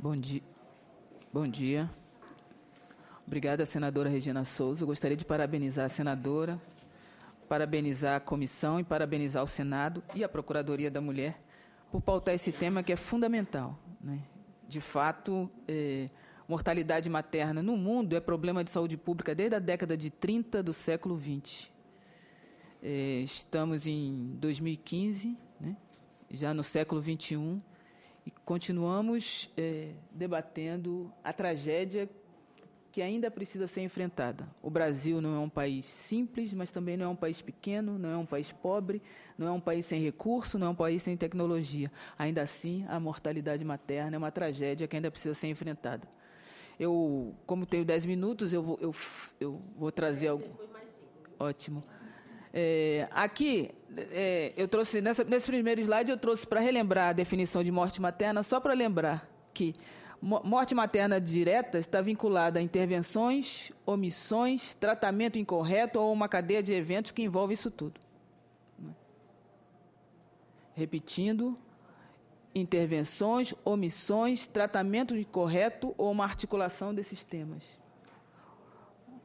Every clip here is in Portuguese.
Bom dia. Bom dia. Obrigada, senadora Regina Souza. Eu gostaria de parabenizar a senadora, parabenizar a comissão e parabenizar o Senado e a Procuradoria da Mulher por pautar esse tema que é fundamental. Né? De fato, eh, mortalidade materna no mundo é problema de saúde pública desde a década de 30 do século XX. Eh, estamos em 2015, né? já no século XXI, e continuamos é, debatendo a tragédia que ainda precisa ser enfrentada. O Brasil não é um país simples, mas também não é um país pequeno, não é um país pobre, não é um país sem recurso, não é um país sem tecnologia. Ainda assim, a mortalidade materna é uma tragédia que ainda precisa ser enfrentada. Eu, como tenho dez minutos, eu vou, eu, eu vou trazer algo. Ótimo. É, aqui, é, eu trouxe, nessa, nesse primeiro slide, eu trouxe para relembrar a definição de morte materna, só para lembrar que morte materna direta está vinculada a intervenções, omissões, tratamento incorreto ou uma cadeia de eventos que envolve isso tudo. Repetindo, intervenções, omissões, tratamento incorreto ou uma articulação desses temas.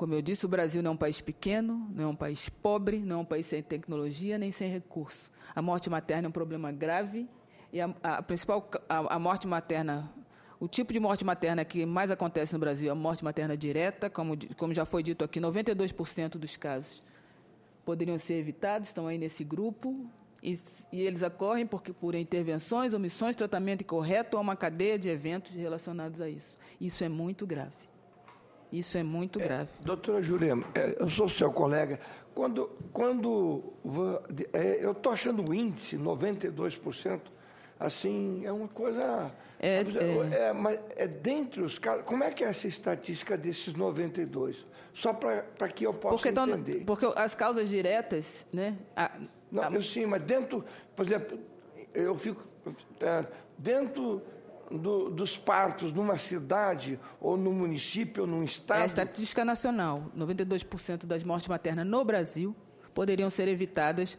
Como eu disse, o Brasil não é um país pequeno, não é um país pobre, não é um país sem tecnologia nem sem recurso. A morte materna é um problema grave e a, a principal a, a morte materna o tipo de morte materna que mais acontece no Brasil é a morte materna direta, como, como já foi dito aqui, 92% dos casos poderiam ser evitados, estão aí nesse grupo, e, e eles ocorrem porque, por intervenções, omissões, tratamento incorreto ou uma cadeia de eventos relacionados a isso. Isso é muito grave. Isso é muito é, grave. É, doutora Jurema, é, eu sou seu colega. Quando, quando é, eu estou achando o índice 92%, assim, é uma coisa. É, é, é mas é dentre os casos. Como é que é essa estatística desses 92? Só para que eu possa porque entender. Tão, porque as causas diretas, né? A, Não, a... eu sim, mas dentro. Por exemplo, eu fico. É, dentro do, dos partos numa cidade, ou num município, ou num estado. É a estatística nacional: 92% das mortes maternas no Brasil poderiam ser evitadas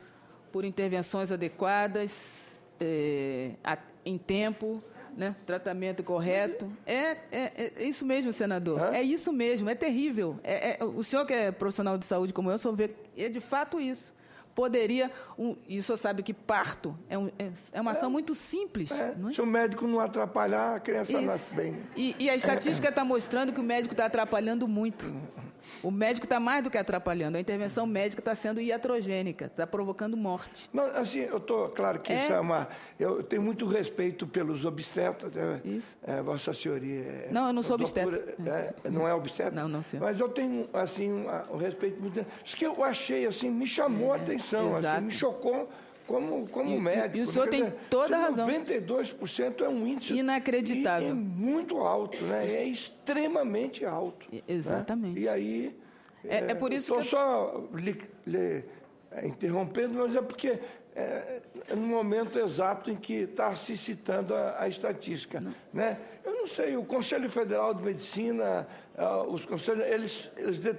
por intervenções adequadas, é, a, em tempo, né? tratamento correto. É, é, é, isso mesmo, senador. Hã? É isso mesmo, é terrível. É, é o senhor que é profissional de saúde como eu, só vê, é de fato isso poderia. Um, e o senhor sabe que parto é, um, é, é uma ação é, muito simples. É. é. Se o médico não atrapalhar, a criança Isso. nasce bem. Né? E, e a estatística está mostrando que o médico está atrapalhando muito. O médico está mais do que atrapalhando. A intervenção médica está sendo iatrogênica, está provocando morte. Não, assim, eu estou, claro que é. isso é uma. Eu tenho muito respeito pelos obstetras. Né? Isso. É, Vossa Senhoria. É não, eu não sou obstetra. É, não é obstetra? Não, não, senhor. Mas eu tenho, assim, um, um respeito muito. Isso que eu achei, assim, me chamou a atenção instituição. Assim, me chocou como, como e, médico. E o senhor tem toda a razão. 92% é um índice inacreditável. E é muito alto, né? É extremamente alto. E, né? exatamente. Né? E aí. É, é, eh, por isso que. Estou só eh, interrompendo, mas é porque é, no momento exato em que está se citando a, a estatística. Não. Né? Eu não sei, o Conselho Federal de Medicina, uh, os conselhos, eles, eles de,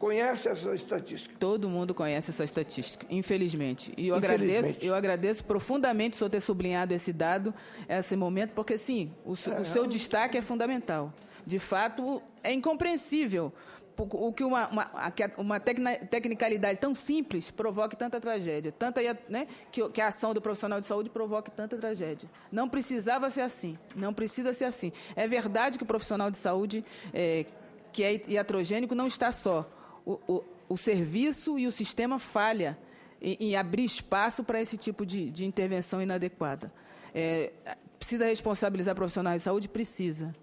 conhece essa estatística. Todo mundo conhece essa estatística, infelizmente. E eu infelizmente. agradeço, eu agradeço profundamente o senhor ter sublinhado esse dado, esse momento, porque sim, o, é, o seu é, é um... destaque é fundamental. De fato, é incompreensível o que uma, uma, uma tecna, tecnicalidade tão simples provoque tanta tragédia, tanta né, que, que, a ação do profissional de saúde provoque tanta tragédia. Não precisava ser assim, não precisa ser assim. É verdade que o profissional de saúde é, que é iatrogênico não está só o, o, o serviço e o sistema falha em, em abrir espaço para esse tipo de, de intervenção inadequada. É, precisa responsabilizar profissionais de saúde? Precisa.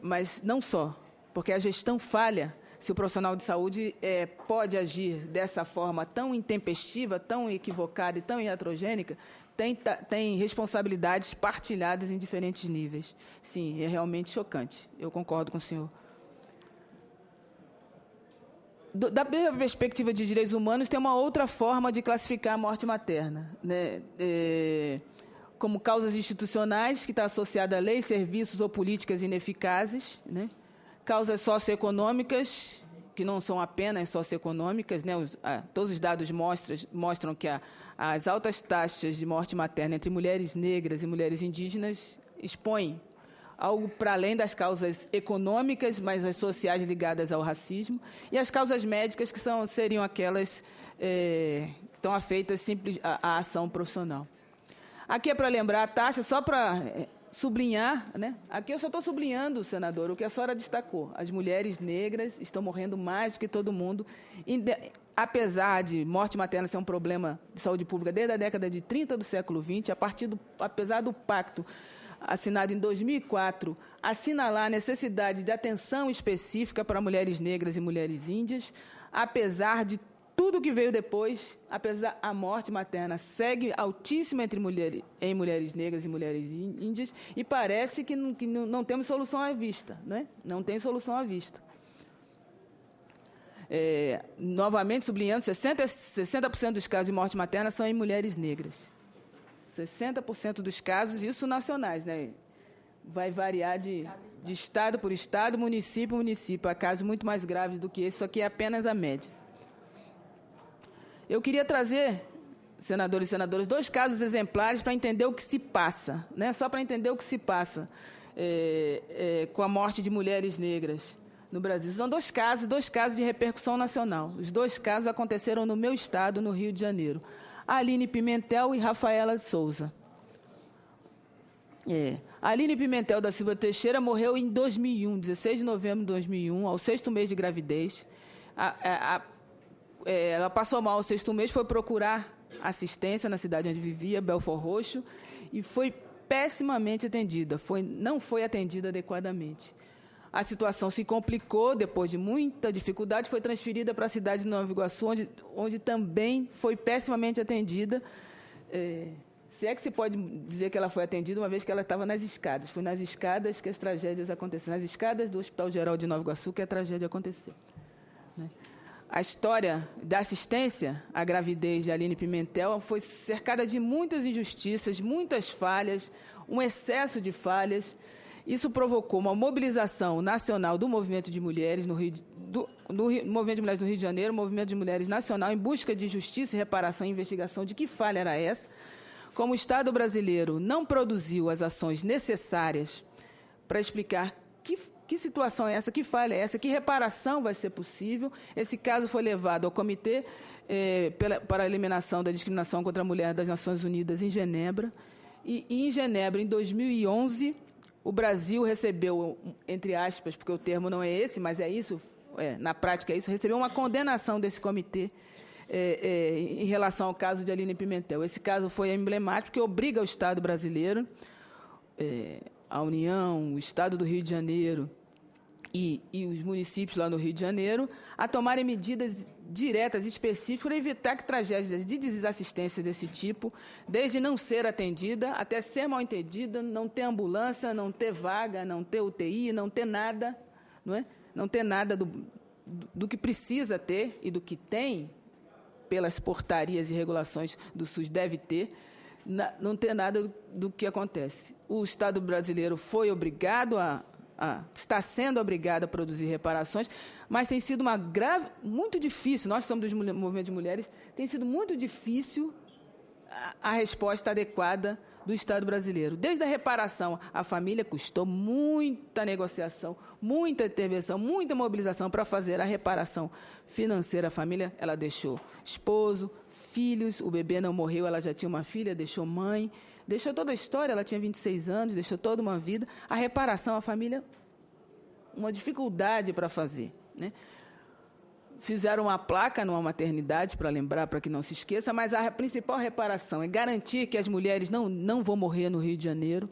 Mas não só, porque a gestão falha se o profissional de saúde é, pode agir dessa forma tão intempestiva, tão equivocada e tão iatrogênica, tem, tem responsabilidades partilhadas em diferentes níveis. Sim, é realmente chocante. Eu concordo com o senhor da perspectiva de direitos humanos, tem uma outra forma de classificar a morte materna, né? É, como causas institucionais, que está associada a leis, serviços ou políticas ineficazes, né? causas socioeconômicas, que não são apenas socioeconômicas, né? Os, ah, todos os dados mostram, mostram que a, as altas taxas de morte materna entre mulheres negras e mulheres indígenas expõem algo para além das causas econômicas, mas as sociais ligadas ao racismo, e as causas médicas, que são, seriam aquelas é, que estão afeitas simples à, à ação profissional. Aqui é para lembrar a taxa, só para é, sublinhar, né? aqui eu só estou sublinhando, senador, o que a senhora destacou. As mulheres negras estão morrendo mais do que todo mundo, apesar de morte materna ser um problema de saúde pública desde a década de 30 do século XX, a partir do, apesar do pacto assinado em 2004, assinalar a necessidade de atenção específica para mulheres negras e mulheres índias, apesar de tudo que veio depois, apesar a morte materna segue altíssima entre mulheres, em mulheres negras e mulheres índias, e parece que não, que não temos solução à vista, né? Não tem solução à vista. É, novamente sublinhando, 60%, 60 dos casos de morte materna são em mulheres negras. 60% dos casos, isso nacionais, né? Vai variar de, de estado por estado, município por município. Há casos muito mais graves do que esse, só que é apenas a média. Eu queria trazer, senadores e senadoras, dois casos exemplares para entender o que se passa, né? só para entender o que se passa é, é, com a morte de mulheres negras no Brasil. São dois casos, dois casos de repercussão nacional. Os dois casos aconteceram no meu estado, no Rio de Janeiro. Aline Pimentel e Rafaela Souza. É. Aline Pimentel da Silva Teixeira morreu em 2001, 16 de novembro de 2001, ao sexto mês de gravidez. A, a, é, a, é, ela passou mal ao sexto mês, foi procurar assistência na cidade onde vivia, Belfort Roxo, e foi pessimamente atendida. Foi, não foi atendida adequadamente. A situação se complicou depois de muita dificuldade, foi transferida para a cidade de Nova Iguaçu, onde, onde também foi pessimamente atendida. É, se é que se pode dizer que ela foi atendida, uma vez que ela estava nas escadas. Foi nas escadas que as tragédias aconteceram, nas escadas do Hospital Geral de Nova Iguaçu que a tragédia aconteceu. Né? A história da assistência à gravidez de Aline Pimentel foi cercada de muitas injustiças, muitas falhas, um excesso de falhas. Isso provocou uma mobilização nacional do movimento de mulheres no Rio de do, do Rio, Movimento de Mulheres do Rio de Janeiro, Movimento de Mulheres Nacional, em busca de justiça, reparação e investigação de que falha era essa. Como o Estado brasileiro não produziu as ações necessárias para explicar que, que situação é essa, que falha é essa, que reparação vai ser possível, esse caso foi levado ao Comitê eh, pela, para a Eliminação da Discriminação contra a Mulher das Nações Unidas, em Genebra. e, e em Genebra, em 2011 o Brasil recebeu, entre aspas, porque o termo não é esse, mas é isso, é, na prática é isso, recebeu uma condenação desse comitê é, é, em relação ao caso de Aline Pimentel. Esse caso foi emblemático e obriga o Estado brasileiro, é, a União, o Estado do Rio de Janeiro, e, e os municípios lá no Rio de Janeiro a tomarem medidas diretas específicas para evitar que tragédias de desassistência desse tipo, desde não ser atendida até ser mal entendida, não ter ambulância, não ter vaga, não ter UTI, não ter nada, não é? Não ter nada do, do, que precisa ter e do que tem pelas portarias e regulações do SUS deve ter, na, não ter nada do, do que acontece. O Estado brasileiro foi obrigado a a, ah, está sendo obrigada a produzir reparações, mas tem sido uma grave, muito difícil. Nós somos do movimento de mulheres, tem sido muito difícil a, a resposta adequada do Estado brasileiro. Desde a reparação, a família custou muita negociação, muita intervenção, muita mobilização para fazer a reparação financeira. A família, ela deixou esposo, filhos, o bebê não morreu, ela já tinha uma filha, deixou mãe. Deixou toda a história, ela tinha 26 anos, deixou toda uma vida. A reparação, a família, uma dificuldade para fazer. Né? Fizeram uma placa numa maternidade para lembrar, para que não se esqueça, mas a principal reparação é garantir que as mulheres não, não vão morrer no Rio de Janeiro,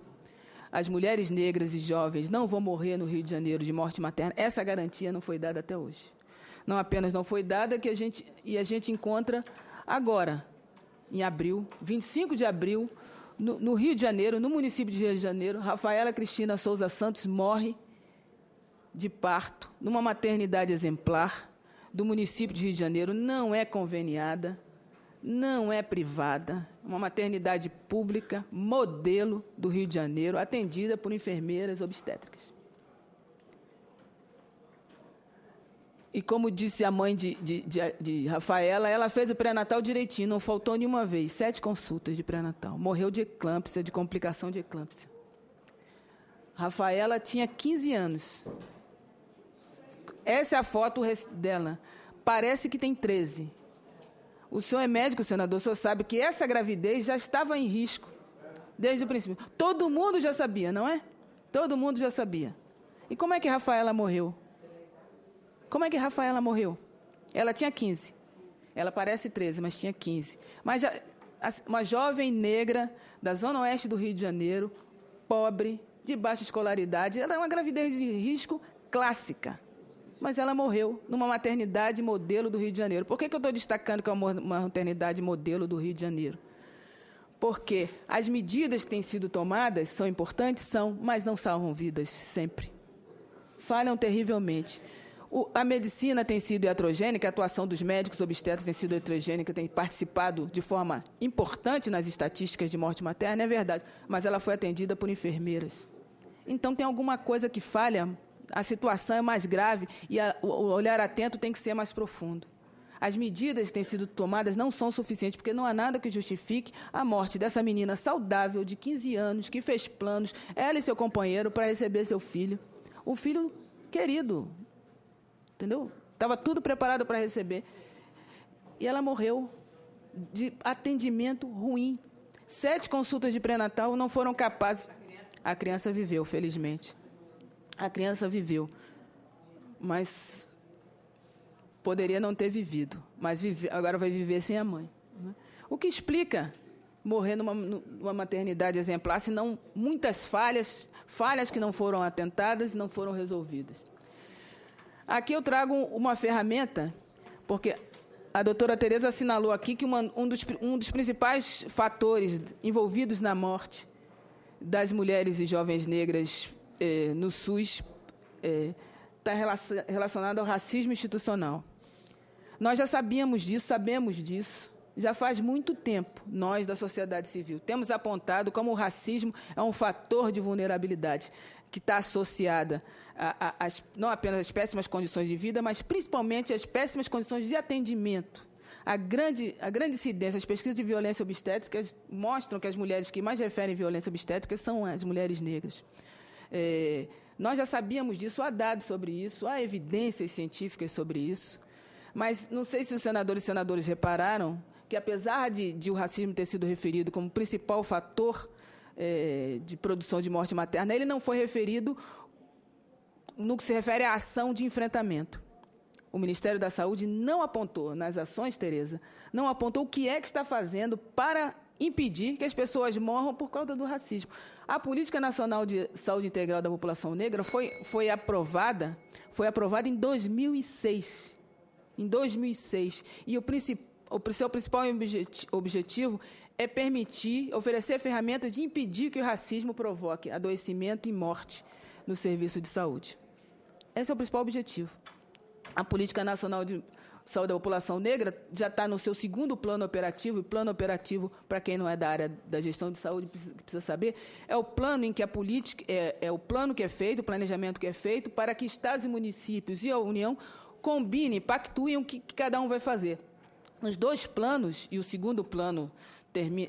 as mulheres negras e jovens não vão morrer no Rio de Janeiro de morte materna. Essa garantia não foi dada até hoje. Não apenas não foi dada, que a gente, e a gente encontra agora, em abril, 25 de abril, no, no Rio de Janeiro, no município de Rio de Janeiro, Rafaela Cristina Souza Santos morre de parto numa maternidade exemplar do município de Rio de Janeiro. Não é conveniada, não é privada, uma maternidade pública, modelo do Rio de Janeiro, atendida por enfermeiras obstétricas. E como disse a mãe de, de, de, de Rafaela, ela fez o pré-natal direitinho, não faltou nenhuma vez. Sete consultas de pré-natal. Morreu de eclâmpsia, de complicação de eclâmpsia. Rafaela tinha 15 anos. Essa é a foto dela. Parece que tem 13. O senhor é médico, senador, o senhor sabe que essa gravidez já estava em risco desde o princípio. Todo mundo já sabia, não é? Todo mundo já sabia. E como é que Rafaela morreu? Como é que Rafaela morreu? Ela tinha 15. Ela parece 13, mas tinha 15. Mas uma jovem negra da zona oeste do Rio de Janeiro, pobre, de baixa escolaridade, ela é uma gravidez de risco clássica. Mas ela morreu numa maternidade modelo do Rio de Janeiro. Por que, que eu estou destacando que é uma maternidade modelo do Rio de Janeiro? Porque as medidas que têm sido tomadas são importantes, são, mas não salvam vidas sempre. Falham terrivelmente. O, a medicina tem sido heterogênica, a atuação dos médicos obstetras tem sido heterogênica, tem participado de forma importante nas estatísticas de morte materna, é verdade, mas ela foi atendida por enfermeiras. Então tem alguma coisa que falha, a situação é mais grave e a, o olhar atento tem que ser mais profundo. As medidas que têm sido tomadas não são suficientes, porque não há nada que justifique a morte dessa menina saudável de 15 anos, que fez planos, ela e seu companheiro, para receber seu filho. Um filho querido, entendeu? Estava tudo preparado para receber. E ela morreu de atendimento ruim. Sete consultas de pré-natal não foram capazes. A criança viveu, felizmente. A criança viveu. Mas poderia não ter vivido. Mas vive... agora vai viver sem a mãe. Né? O que explica morrer numa, numa, maternidade exemplar, se não muitas falhas, falhas que não foram atentadas e não foram resolvidas. Aqui eu trago uma ferramenta, porque a doutora Tereza assinalou aqui que uma, um, dos, um dos principais fatores envolvidos na morte das mulheres e jovens negras eh, no SUS está eh, relacionado ao racismo institucional. Nós já sabíamos disso, sabemos disso, já faz muito tempo, nós da sociedade civil temos apontado como o racismo é um fator de vulnerabilidade que está associada a, a, não apenas às péssimas condições de vida, mas principalmente às péssimas condições de atendimento. A grande, a grande incidência, as pesquisas de violência obstétrica mostram que as mulheres que mais referem violência obstétrica são as mulheres negras. É, nós já sabíamos disso, há dados sobre isso, há evidências científicas sobre isso. Mas não sei se os senadores e senadoras repararam que, apesar de, de o racismo ter sido referido como principal fator é, de produção de morte materna, ele não foi referido no que se refere à ação de enfrentamento. O Ministério da Saúde não apontou nas ações, Tereza, não apontou o que é que está fazendo para impedir que as pessoas morram por causa do racismo. A Política Nacional de Saúde Integral da População Negra foi, foi aprovada, foi aprovada em 2006. Em 2006, e o principal o seu principal objetivo é permitir, oferecer ferramentas de impedir que o racismo provoque adoecimento e morte no serviço de saúde. Esse é o principal objetivo. A Política Nacional de Saúde da População Negra já está no seu segundo plano operativo, e plano operativo, para quem não é da área da gestão de saúde, precisa saber, é o plano em que a política, é, é o plano que é feito, o planejamento que é feito, para que estados e municípios e a União combinem, pactuem o que, que cada um vai fazer. Os dois planos, e o segundo plano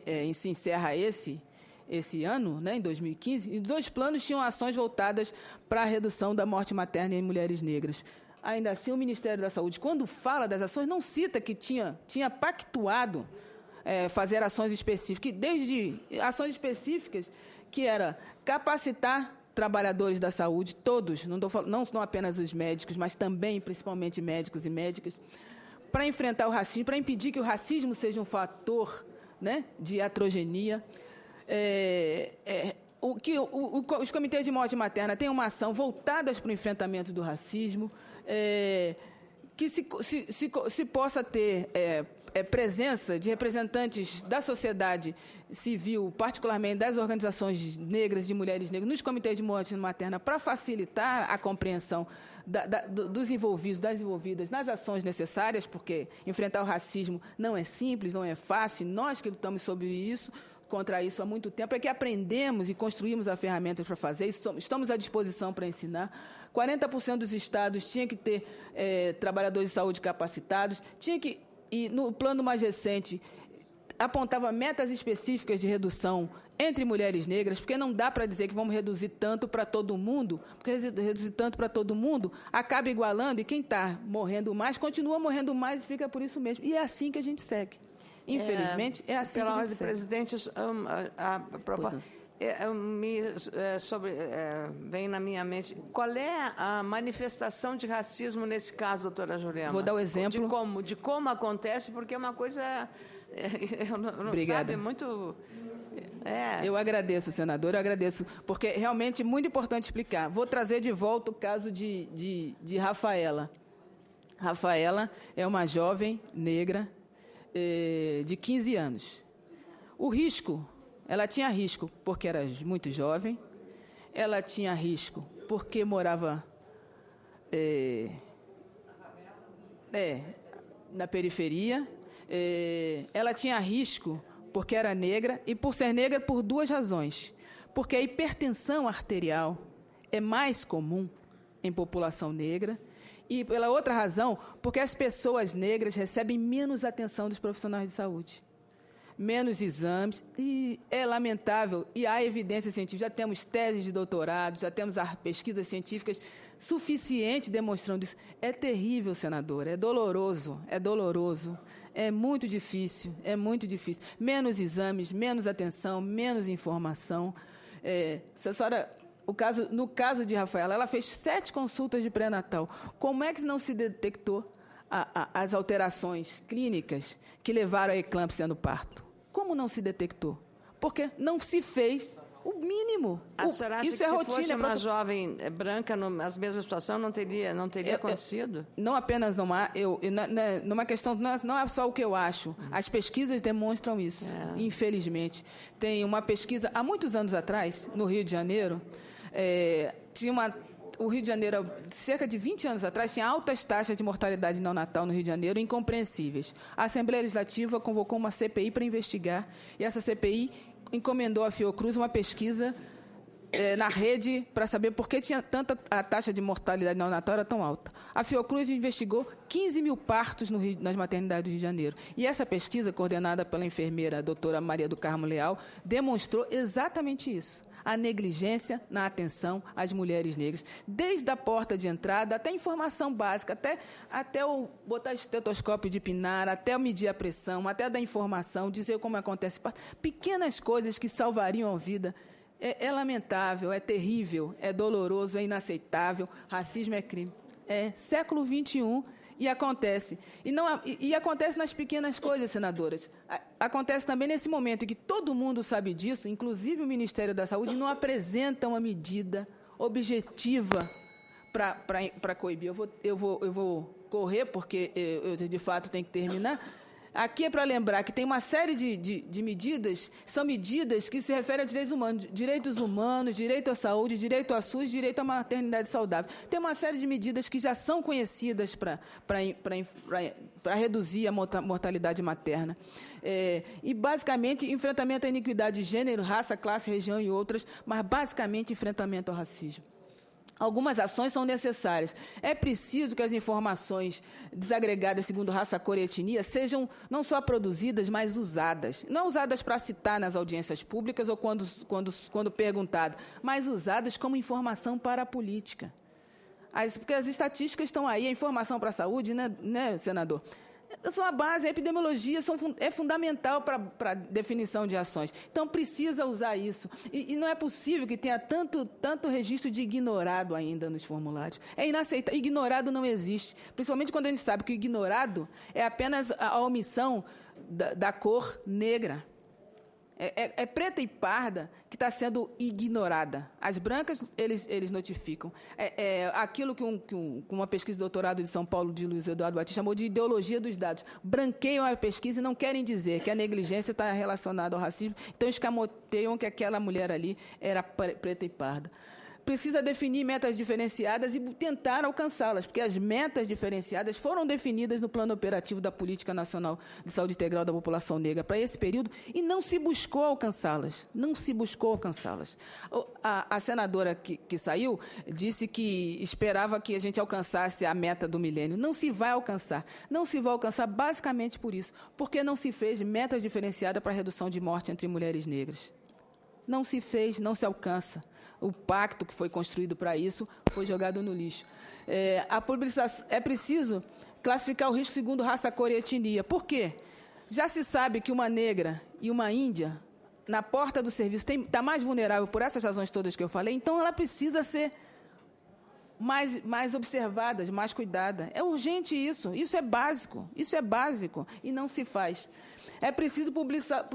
é, se encerra esse, esse ano, né, em 2015, e dois planos tinham ações voltadas para a redução da morte materna em mulheres negras. Ainda assim, o Ministério da Saúde, quando fala das ações, não cita que tinha, tinha pactuado é, fazer ações específicas, desde ações específicas, que era capacitar trabalhadores da saúde, todos, não, tô, não, não apenas os médicos, mas também, principalmente, médicos e médicas, para enfrentar o racismo, para impedir que o racismo seja um fator né, de atrogenia. É, é, o, que o, o, os comitês de morte materna têm uma ação voltada para o enfrentamento do racismo, é, que se, se, se, se, possa ter é, é, presença de representantes da sociedade civil, particularmente das organizações negras, de mulheres negras, nos comitês de morte materna, para facilitar a compreensão da, da, dos envolvidos, das envolvidas nas ações necessárias, porque enfrentar o racismo não é simples, não é fácil, nós que lutamos sobre isso, contra isso há muito tempo, é que aprendemos e construímos as ferramentas para fazer, estamos à disposição para ensinar. 40% dos estados tinha que ter é, trabalhadores de saúde capacitados, tinha que e no plano mais recente apontava metas específicas de redução entre mulheres negras, porque não dá para dizer que vamos reduzir tanto para todo mundo, porque reduzir tanto para todo mundo acaba igualando e quem está morrendo mais continua morrendo mais e fica por isso mesmo. E é assim que a gente segue. Infelizmente, é, é assim pela que a gente segue. presidente, a, a, a, a proposta... É. É, é, me, é, sobre, vem na minha mente. Qual é a manifestação de racismo nesse caso, doutora Juliana? Vou dar o um exemplo. De como, de como acontece, porque é uma coisa. Eu não, Obrigada. Sabe, muito. É. Eu agradeço, senador, eu agradeço, porque realmente é muito importante explicar. Vou trazer de volta o caso de, de, de Rafaela. Rafaela é uma jovem negra eh, de 15 anos. O risco ela tinha risco porque era muito jovem, ela tinha risco porque morava é, é, na periferia, é, ela tinha risco porque era negra e por ser negra por duas razões. Porque a hipertensão arterial é mais comum em população negra e pela outra razão, porque as pessoas negras recebem menos atenção dos profissionais de saúde menos exames, e é lamentável, e há evidência científica, já temos teses de doutorado, já temos pesquisas científicas suficientes demonstrando isso. É terrível, senador, é doloroso, é doloroso, é muito difícil, é muito difícil. Menos exames, menos atenção, menos informação. É, se a senhora o caso, no caso de Rafaela, ela fez sete consultas de pré-natal. Como é que não se detectou a, a, as alterações clínicas que levaram à eclâmpsia no parto? Como não se detectou? Porque não se fez o mínimo. A senhora acha isso que é se rotina, fosse é uma jovem eh, branca no, as mesmas situação não teria não teria eu, acontecido? Eu, não apenas numa eu na, na, né, né, numa questão não é, não é só o que eu acho. Uhum. As pesquisas demonstram isso, é. infelizmente. Tem uma pesquisa há muitos anos atrás no Rio de Janeiro é, tinha uma o Rio de Janeiro, cerca de 20 anos atrás, tinha altas taxas de mortalidade neonatal no Rio de Janeiro, incompreensíveis. A Assembleia Legislativa convocou uma CPI para investigar, e essa CPI encomendou à Fiocruz uma pesquisa eh, na rede para saber por que tinha tanta a taxa de mortalidade neonatal era tão alta. A Fiocruz investigou 15 mil partos no Rio, nas maternidades do Rio de Janeiro. E essa pesquisa, coordenada pela enfermeira doutora Maria do Carmo Leal, demonstrou exatamente isso a negligência na atenção às mulheres negras, desde a porta de entrada até informação básica, até, até o botar estetoscópio de pinar, até medir a pressão, até dar informação, dizer como acontece. Pequenas coisas que salvariam a vida. É, é lamentável, é terrível, é doloroso, é inaceitável. Racismo é crime. É século XXI e acontece. E, não, é, e, e acontece nas pequenas coisas, senadoras. Acontece também nesse momento em que todo mundo sabe disso, inclusive o Ministério da Saúde, não apresenta uma medida objetiva para coibir. Eu vou, eu, vou, eu vou correr, porque eu, eh, eu de fato tenho que terminar. Aqui é para lembrar que tem uma série de, de, de, medidas, são medidas que se referem a direitos humanos, direitos humanos, direito à saúde, direito à SUS, direito à maternidade saudável. Tem uma série de medidas que já são conhecidas para reduzir a mortalidade materna. É, e, basicamente, enfrentamento à iniquidade de gênero, raça, classe, região e outras, mas, basicamente, enfrentamento ao racismo. Algumas ações são necessárias. É preciso que as informações desagregadas segundo raça, cor e etnia sejam não só produzidas, mas usadas. Não usadas para citar nas audiências públicas ou quando, quando, quando perguntado, mas usadas como informação para a política. As, porque as estatísticas estão aí, a informação para a saúde, né, né senador? São a é base, a epidemiologia são, é fundamental para a definição de ações. Então, precisa usar isso. E, e, não é possível que tenha tanto, tanto registro de ignorado ainda nos formulários. É inaceitável. Ignorado não existe. Principalmente quando a gente sabe que o ignorado é apenas a, omissão da, da cor negra. É, é, é, preta e parda que está sendo ignorada. As brancas, eles, eles notificam. É, é aquilo que, um, que um, uma pesquisa de doutorado de São Paulo, de Luiz Eduardo Batista, chamou de ideologia dos dados. Branqueiam a pesquisa e não querem dizer que a negligência está relacionada ao racismo, então escamoteiam que aquela mulher ali era preta e parda precisa definir metas diferenciadas e tentar alcançá-las, porque as metas diferenciadas foram definidas no plano operativo da Política Nacional de Saúde Integral da População Negra para esse período e não se buscou alcançá-las. Não se buscou alcançá-las. A, a, senadora que, que saiu disse que esperava que a gente alcançasse a meta do milênio. Não se vai alcançar. Não se vai alcançar basicamente por isso, porque não se fez metas diferenciadas para a redução de morte entre mulheres negras. Não se fez, não se alcança o pacto que foi construído para isso foi jogado no lixo. É, a publicação, é preciso classificar o risco segundo raça, cor e etnia. Por quê? Já se sabe que uma negra e uma índia, na porta do serviço, está mais vulnerável por essas razões todas que eu falei, então ela precisa ser mais, mais observadas, mais cuidadas. É urgente isso, isso é básico, isso é básico e não se faz. É preciso publicizar,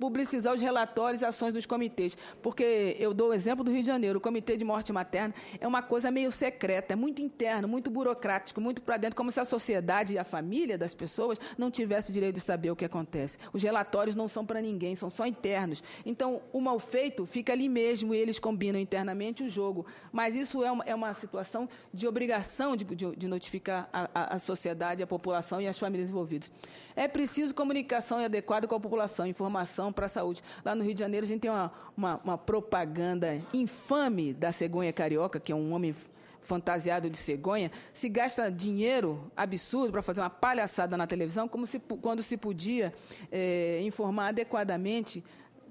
publicizar os relatórios e ações dos comitês, porque eu dou o exemplo do Rio de Janeiro, o Comitê de Morte Materna é uma coisa meio secreta, é muito interno, muito burocrático, muito para dentro, como se a sociedade e a família das pessoas não tivesse direito de saber o que acontece. Os relatórios não são para ninguém, são só internos. Então, o mal feito fica ali mesmo e eles combinam internamente o jogo. Mas isso é uma, é uma situação atuação de obrigação de, de, de notificar a, a, sociedade, a população e as famílias envolvidas. É preciso comunicação adequada com a população, informação para a saúde. Lá no Rio de Janeiro, a gente tem uma, uma, uma propaganda infame da cegonha carioca, que é um homem fantasiado de cegonha, se gasta dinheiro absurdo para fazer uma palhaçada na televisão, como se, quando se podia é, informar adequadamente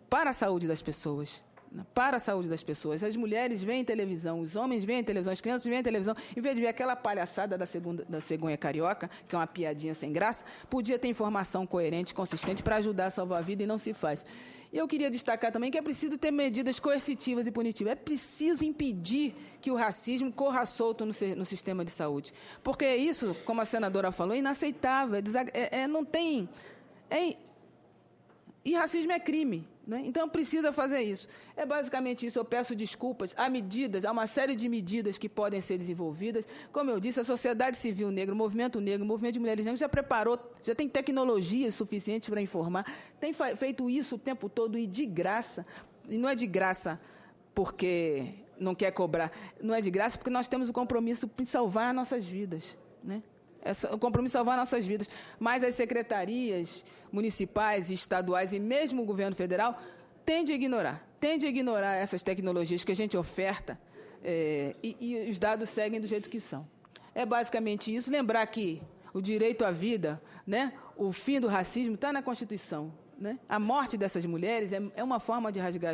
para a saúde das pessoas para a saúde das pessoas. As mulheres veem televisão, os homens veem televisão, as crianças veem televisão. Em vez de ver aquela palhaçada da, segunda, da cegonha carioca, que é uma piadinha sem graça, podia ter informação coerente, consistente, para ajudar a salvar a vida e não se faz. E eu queria destacar também que é preciso ter medidas coercitivas e punitivas. É preciso impedir que o racismo corra solto no, no sistema de saúde. Porque é isso, como a senadora falou, é inaceitável. É, é, não tem. É, e racismo é crime. Né? Então precisa fazer isso. É basicamente isso. Eu peço desculpas. Há medidas, há uma série de medidas que podem ser desenvolvidas. Como eu disse, a sociedade civil negra, o movimento negro, o movimento de mulheres negras já preparou, já tem tecnologias suficientes para informar. Tem feito isso o tempo todo e de graça. E não é de graça porque não quer cobrar. Não é de graça porque nós temos o compromisso de salvar nossas vidas. Né? o compromisso é salvar nossas vidas. Mas as secretarias municipais, estaduais e mesmo o governo federal tende a ignorar, tende a ignorar essas tecnologias que a gente oferta é, e, e, os dados seguem do jeito que são. É basicamente isso. Lembrar que o direito à vida, né, o fim do racismo está na Constituição. Né? A morte dessas mulheres é, é uma forma de rasgar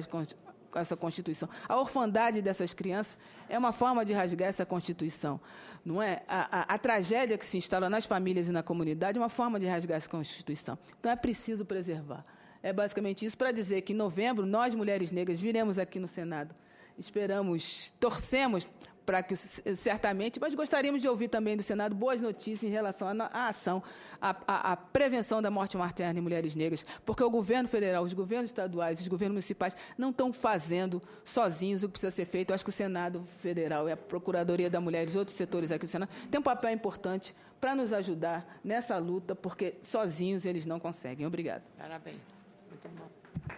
essa Constituição. A orfandade dessas crianças é uma forma de rasgar essa Constituição. não é? A, a, a tragédia que se instala nas famílias e na comunidade é uma forma de rasgar essa Constituição. Então, é preciso preservar. É basicamente isso para dizer que em novembro nós, mulheres negras, viremos aqui no Senado. Esperamos, torcemos para que eh, certamente, mas gostaríamos de ouvir também do Senado boas notícias em relação à ação, à, prevenção da morte materna em mulheres negras, porque o governo federal, os governos estaduais, os governos municipais não estão fazendo sozinhos o que precisa ser feito. Eu acho que o Senado Federal e a Procuradoria da Mulher e outros setores aqui do Senado têm um papel importante para nos ajudar nessa luta, porque sozinhos eles não conseguem. Obrigada. Parabéns. Muito bom.